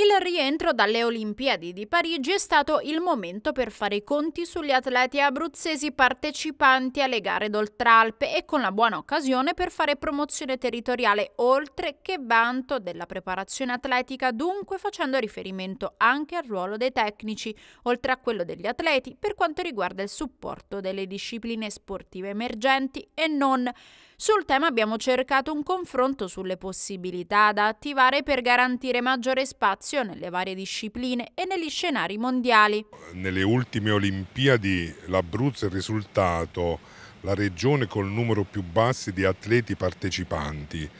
Il rientro dalle Olimpiadi di Parigi è stato il momento per fare i conti sugli atleti abruzzesi partecipanti alle gare d'Oltralpe e con la buona occasione per fare promozione territoriale oltre che vanto della preparazione atletica, dunque facendo riferimento anche al ruolo dei tecnici, oltre a quello degli atleti per quanto riguarda il supporto delle discipline sportive emergenti e non sul tema abbiamo cercato un confronto sulle possibilità da attivare per garantire maggiore spazio nelle varie discipline e negli scenari mondiali. Nelle ultime Olimpiadi l'Abruzzo è risultato la regione col numero più basso di atleti partecipanti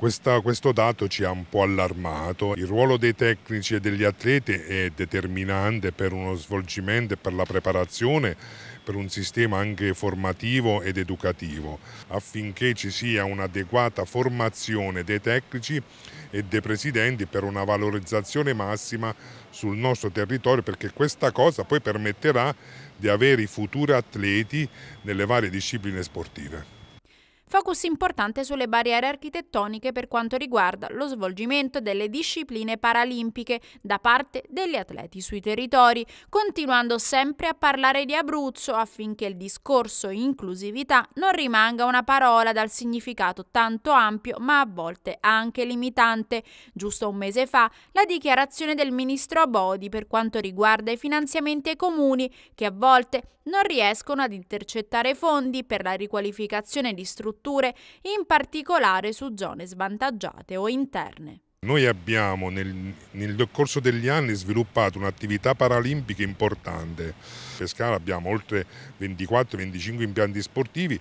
questa, questo dato ci ha un po' allarmato. Il ruolo dei tecnici e degli atleti è determinante per uno svolgimento e per la preparazione, per un sistema anche formativo ed educativo, affinché ci sia un'adeguata formazione dei tecnici e dei presidenti per una valorizzazione massima sul nostro territorio, perché questa cosa poi permetterà di avere i futuri atleti nelle varie discipline sportive. Focus importante sulle barriere architettoniche per quanto riguarda lo svolgimento delle discipline paralimpiche da parte degli atleti sui territori, continuando sempre a parlare di Abruzzo affinché il discorso inclusività non rimanga una parola dal significato tanto ampio ma a volte anche limitante. Giusto un mese fa la dichiarazione del ministro Bodi per quanto riguarda i finanziamenti ai comuni che a volte non riescono ad intercettare fondi per la riqualificazione di strutture strutture, in particolare su zone svantaggiate o interne. Noi abbiamo nel, nel, corso degli anni sviluppato un'attività paralimpica importante. In Pescara abbiamo oltre 24-25 impianti sportivi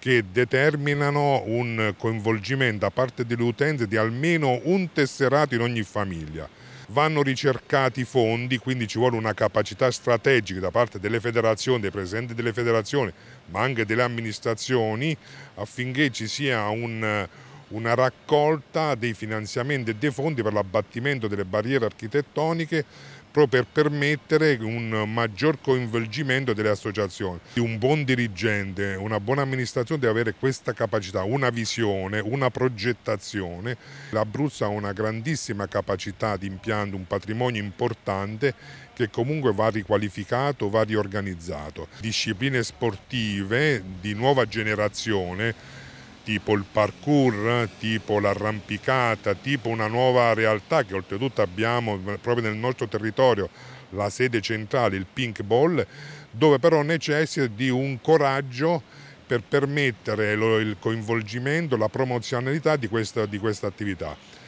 che determinano un coinvolgimento da parte delle utenze di almeno un tesserato in ogni famiglia vanno ricercati fondi, quindi ci vuole una capacità strategica da parte delle federazioni, dei presidenti delle federazioni, ma anche delle amministrazioni affinché ci sia un una raccolta dei finanziamenti e dei fondi per l'abbattimento delle barriere architettoniche proprio per permettere un maggior coinvolgimento delle associazioni. Un buon dirigente, una buona amministrazione deve avere questa capacità, una visione, una progettazione. L'Abruzzo ha una grandissima capacità di impianto, un patrimonio importante che comunque va riqualificato, va riorganizzato. Discipline sportive di nuova generazione tipo il parkour, tipo l'arrampicata, tipo una nuova realtà che oltretutto abbiamo proprio nel nostro territorio, la sede centrale, il Pink Ball, dove però necessita di un coraggio per permettere il coinvolgimento, la promozionalità di questa, di questa attività.